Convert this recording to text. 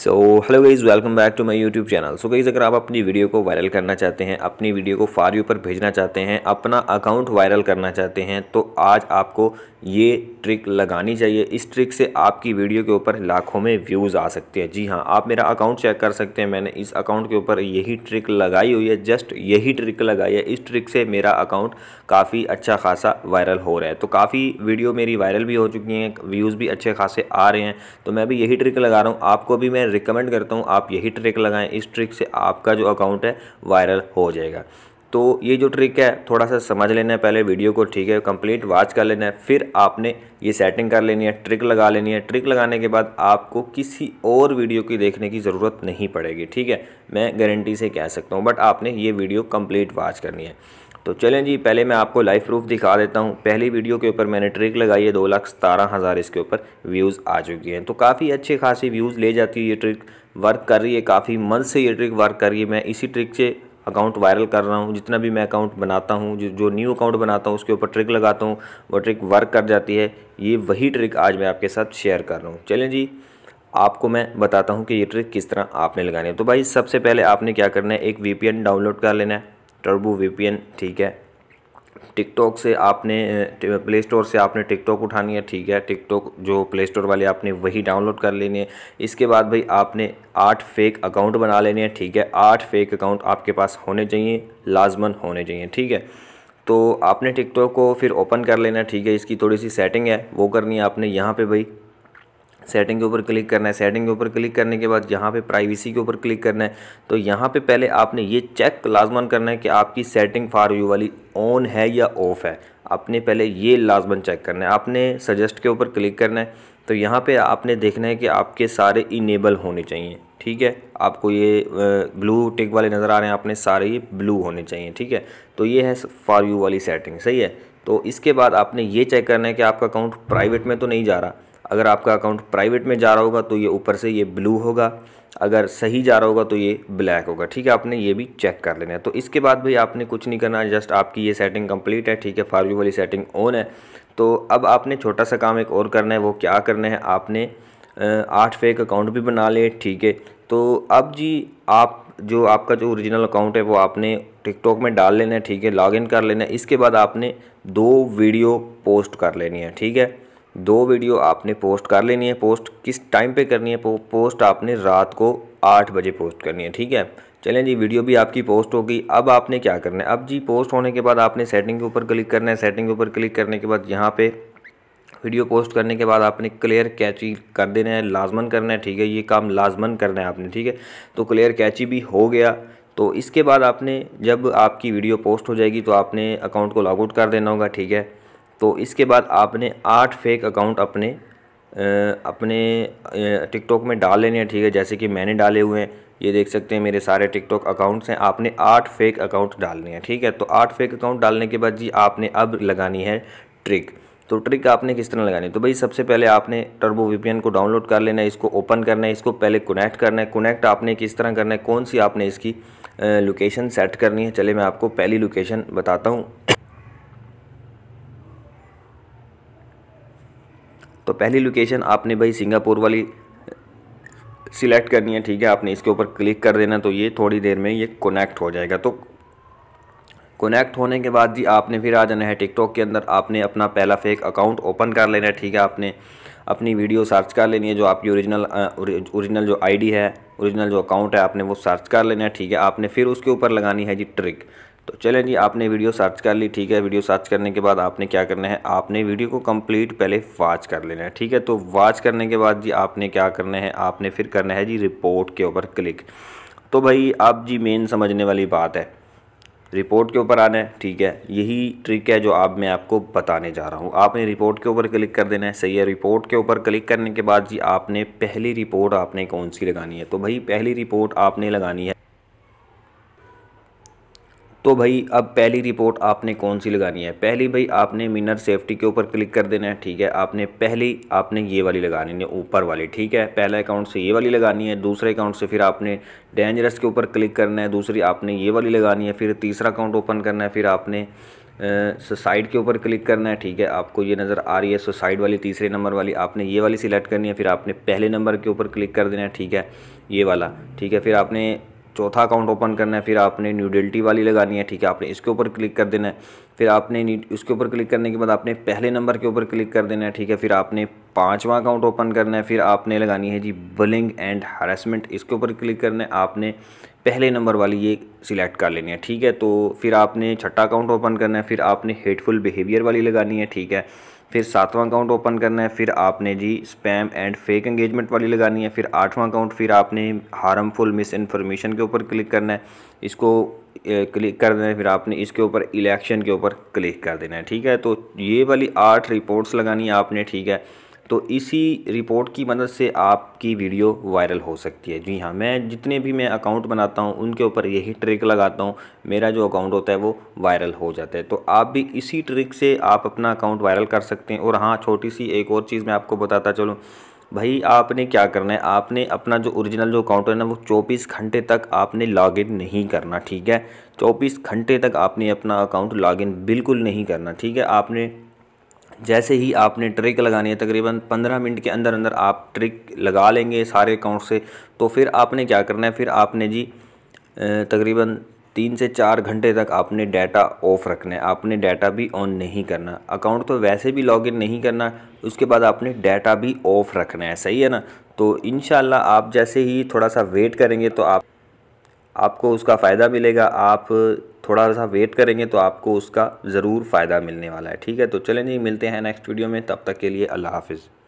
so hello guys welcome back to my YouTube channel so guys अगर आप अपनी video को वायरल करना चाहते हैं अपनी वीडियो को फार यू पर भेजना चाहते हैं अपना अकाउंट वायरल करना चाहते हैं तो आज आपको ये ट्रिक लगानी चाहिए इस ट्रिक से आपकी वीडियो के ऊपर लाखों में व्यूज़ आ सकते हैं जी हाँ आप मेरा अकाउंट चेक कर सकते हैं मैंने इस अकाउंट के ऊपर यही ट्रिक लगाई हुई है जस्ट यही ट्रिक लगाई है इस ट्रिक से मेरा अकाउंट काफ़ी अच्छा खासा वायरल हो रहा है तो काफ़ी वीडियो मेरी वायरल भी हो चुकी हैं व्यूज़ भी अच्छे खासे आ रहे हैं तो मैं भी यही ट्रिक लगा रहा हूँ आपको भी मैं मैं रिकमेंड करता हूँ आप यही ट्रिक लगाएं इस ट्रिक से आपका जो अकाउंट है वायरल हो जाएगा तो ये जो ट्रिक है थोड़ा सा समझ लेना है पहले वीडियो को ठीक है कंप्लीट वॉच कर लेना है फिर आपने ये सेटिंग कर लेनी है ट्रिक लगा लेनी है ट्रिक लगाने के बाद आपको किसी और वीडियो की देखने की ज़रूरत नहीं पड़ेगी ठीक है मैं गारंटी से कह सकता हूँ बट आपने ये वीडियो कंप्लीट वॉच करनी है तो चलें जी पहले मैं आपको लाइफ प्रूफ दिखा देता हूँ पहली वीडियो के ऊपर मैंने ट्रिक लगाई है दो लाख सतारह हज़ार इसके ऊपर व्यूज़ आ चुकी हैं तो काफ़ी अच्छे खासी व्यूज़ ले जाती है ये ट्रिक वर्क कर रही है काफ़ी मंथ से ये ट्रिक वर्क कर रही है मैं इसी ट्रिक से अकाउंट वायरल कर रहा हूँ जितना भी मैं अकाउंट बनाता हूँ जो जो न्यू अकाउंट बनाता हूँ उसके ऊपर ट्रिक लगाता हूँ वो ट्रिक वर्क कर जाती है ये वही ट्रिक आज मैं आपके साथ शेयर कर रहा हूँ चलें जी आपको मैं बताता हूँ कि ये ट्रिक किस तरह आपने लगानी है तो भाई सबसे पहले आपने क्या करना है एक वी डाउनलोड कर लेना है टर्बो वीपीएन ठीक है टिकटॉक से आपने प्ले स्टोर से आपने टिकटॉक उठानी है ठीक है टिकटॉक जो प्ले स्टोर वाले आपने वही डाउनलोड कर लेनी है इसके बाद भाई आपने आठ फेक अकाउंट बना लेने हैं ठीक है आठ फेक अकाउंट आपके पास होने चाहिए लाजमन होने चाहिए ठीक है तो आपने टिकटॉक को फिर ओपन कर लेना ठीक है इसकी थोड़ी सी सेटिंग है वो करनी है आपने यहाँ पर भाई सेटिंग के ऊपर क्लिक करना है सेटिंग के ऊपर क्लिक करने के बाद यहाँ पे प्राइवेसी के ऊपर क्लिक करना है तो यहाँ पे पहले आपने ये चेक लाजमन करना है कि आपकी सेटिंग फार यू वाली ऑन है या ऑफ़ है आपने पहले ये लाजमन चेक करना है आपने सजेस्ट के ऊपर क्लिक करना है तो यहाँ पे आपने देखना है कि आपके सारे इनेबल होने चाहिए ठीक है आपको ये ब्लू टिक वाले नज़र आ रहे हैं आपने सारे ये ब्लू होने चाहिए ठीक है तो ये है फार यू वाली सेटिंग सही है तो इसके बाद आपने ये चेक करना है कि आपका अकाउंट प्राइवेट में तो नहीं जा रहा अगर आपका अकाउंट प्राइवेट में जा रहा होगा तो ये ऊपर से ये ब्लू होगा अगर सही जा रहा होगा तो ये ब्लैक होगा ठीक है आपने ये भी चेक कर लेना है तो इसके बाद भाई आपने कुछ नहीं करना जस्ट आपकी ये सेटिंग कंप्लीट है ठीक है फारव्यू वाली सेटिंग ऑन है तो अब आपने छोटा सा काम एक और करना है वो क्या करना है आपने आठ फेक अकाउंट भी बना लिए ठीक है तो अब जी आप जो आपका जो ओरिजिनल अकाउंट है वो आपने टिकटॉक में डाल लेना है ठीक है लॉगिन कर लेना है इसके बाद आपने दो वीडियो पोस्ट कर लेनी है ठीक है दो वीडियो आपने पोस्ट कर लेनी है पोस्ट किस टाइम पे करनी है पोस्ट आपने रात को आठ बजे पोस्ट करनी है ठीक है चलें जी वीडियो भी आपकी पोस्ट होगी अब आपने क्या करना है अब जी पोस्ट होने के बाद आपने सेटिंग के ऊपर क्लिक करना है सेटिंग के ऊपर क्लिक करने के बाद यहाँ पे वीडियो पोस्ट करने के बाद आपने क्लियर कैची कर देना है लाजमन करना है ठीक है ये काम लाजमन करना है आपने ठीक है तो क्लियर कैची भी हो गया तो इसके बाद आपने जब आपकी वीडियो पोस्ट हो जाएगी तो आपने अकाउंट को लॉगआउट कर देना होगा ठीक है तो इसके बाद आपने आठ फेक अकाउंट अपने अपने टिकटॉक में डाल लेने हैं ठीक है जैसे कि मैंने डाले हुए हैं ये देख सकते हैं मेरे सारे टिकटॉक अकाउंट्स हैं आपने आठ फेक अकाउंट डालने हैं ठीक है तो आठ फेक अकाउंट डालने के बाद जी आपने अब लगानी है ट्रिक तो ट्रिक आपने किस तरह लगानी है तो भाई सबसे पहले आपने टर्बो वीपीएन को डाउनलोड कर लेना है इसको ओपन करना है इसको पहले कनेक्ट करना है कनेक्ट आपने किस तरह करना है कौन सी आपने इसकी लोकेशन सेट करनी है चले मैं आपको पहली लोकेशन बताता हूँ तो पहली लोकेशन आपने भाई सिंगापुर वाली सिलेक्ट करनी है ठीक है आपने इसके ऊपर क्लिक कर देना तो ये थोड़ी देर में ये कनेक्ट हो जाएगा तो कनेक्ट होने के बाद जी आपने फिर आ जाना है टिकटॉक के अंदर आपने अपना पहला फेक अकाउंट ओपन कर लेना है ठीक है आपने अपनी वीडियो सर्च कर लेनी है जो आपकी ओरिजिनल ओरिजिनल जो आईडी है ओरिजिनल जो अकाउंट है आपने वो सर्च कर लेना है ठीक है आपने फिर उसके ऊपर लगानी है जी ट्रिक तो चलें जी आपने वीडियो सर्च कर ली ठीक है वीडियो सर्च करने के बाद आपने क्या करना है आपने वीडियो को कंप्लीट पहले वॉच कर लेना है ठीक है तो वॉच करने के बाद जी आपने क्या करना है आपने फिर करना है जी रिपोर्ट के ऊपर क्लिक तो भाई आप जी मेन समझने वाली बात है रिपोर्ट के ऊपर आना है ठीक है यही ट्रिक है जो आप मैं आपको बताने जा रहा हूँ आपने रिपोर्ट के ऊपर क्लिक कर देना है सही है रिपोर्ट के ऊपर क्लिक करने के बाद जी आपने पहली रिपोर्ट आपने कौन सी लगानी है तो भाई पहली रिपोर्ट आपने लगानी है तो भाई अब पहली रिपोर्ट आपने कौन सी लगानी है पहली भाई आपने मिनर सेफ्टी के ऊपर क्लिक कर देना है ठीक है आपने पहली आपने ये वाली लगानी है ऊपर वाली ठीक है पहला अकाउंट से ये वाली लगानी है दूसरे अकाउंट से फिर आपने डेंजरस के ऊपर क्लिक करना है दूसरी आपने ये वाली लगानी है फिर तीसरा अकाउंट ओपन करना है फिर आपने सोसाइड के ऊपर क्लिक करना है ठीक है आपको ये नज़र आ रही है सोसाइड वाली तीसरे नंबर वाली आपने ये वाली सिलेक्ट करनी है फिर आपने पहले नंबर के ऊपर क्लिक कर देना है ठीक है ये वाला ठीक है फिर आपने चौथा अकाउंट ओपन करना है फिर आपने न्यूडल्टी वाली लगानी है ठीक है आपने इसके ऊपर क्लिक कर देना है फिर आपने उसके ऊपर क्लिक करने के बाद आपने पहले नंबर के ऊपर क्लिक कर देना है ठीक है फिर आपने पाँचवा अकाउंट ओपन करना है फिर आपने लगानी है जी बलिंग एंड हरासमेंट इसके ऊपर क्लिक करना है आपने पहले नंबर वाली ये सिलेक्ट कर लेनी है ठीक है तो फिर आपने छठा अकाउंट ओपन करना है फिर आपने हेटफुल बिहेवियर वाली लगानी है ठीक है फिर सातवां अकाउंट ओपन करना है फिर आपने जी स्पैम एंड फेक एंगेजमेंट वाली लगानी है फिर आठवां अकाउंट फिर आपने हार्मफुल मिस इन्फॉर्मेशन के ऊपर क्लिक करना है इसको क्लिक कर देना है फिर आपने इसके ऊपर इलेक्शन के ऊपर क्लिक कर देना है ठीक है तो ये वाली आठ रिपोर्ट्स लगानी है आपने ठीक है तो इसी रिपोर्ट की मदद से आपकी वीडियो वायरल हो सकती है जी हाँ मैं जितने भी मैं अकाउंट बनाता हूँ उनके ऊपर यही ट्रिक लगाता हूँ मेरा जो अकाउंट होता है वो वायरल हो जाता है तो आप भी इसी ट्रिक से आप अपना अकाउंट वायरल कर सकते हैं और हाँ छोटी सी एक और चीज़ मैं आपको बताता चलूँ भाई आपने क्या करना है आपने अपना जो ओरिजिनल जो अकाउंट है ना वो चौबीस घंटे तक आपने लॉगिन नहीं करना ठीक है चौबीस घंटे तक आपने अपना अकाउंट लॉगिन बिल्कुल नहीं करना ठीक है आपने जैसे ही आपने ट्रिक लगानी है तकरीबन 15 मिनट के अंदर अंदर आप ट्रिक लगा लेंगे सारे अकाउंट से तो फिर आपने क्या करना है फिर आपने जी तकरीबन तीन से चार घंटे तक आपने डाटा ऑफ रखना है आपने डाटा भी ऑन नहीं करना अकाउंट तो वैसे भी इन नहीं करना उसके बाद आपने डाटा भी ऑफ रखना है सही है ना तो इन आप जैसे ही थोड़ा सा वेट करेंगे तो आप आपको उसका फ़ायदा मिलेगा आप थोड़ा सा वेट करेंगे तो आपको उसका ज़रूर फ़ायदा मिलने वाला है ठीक है तो चलें जी मिलते हैं नेक्स्ट वीडियो में तब तक के लिए अल्लाह हाफिज़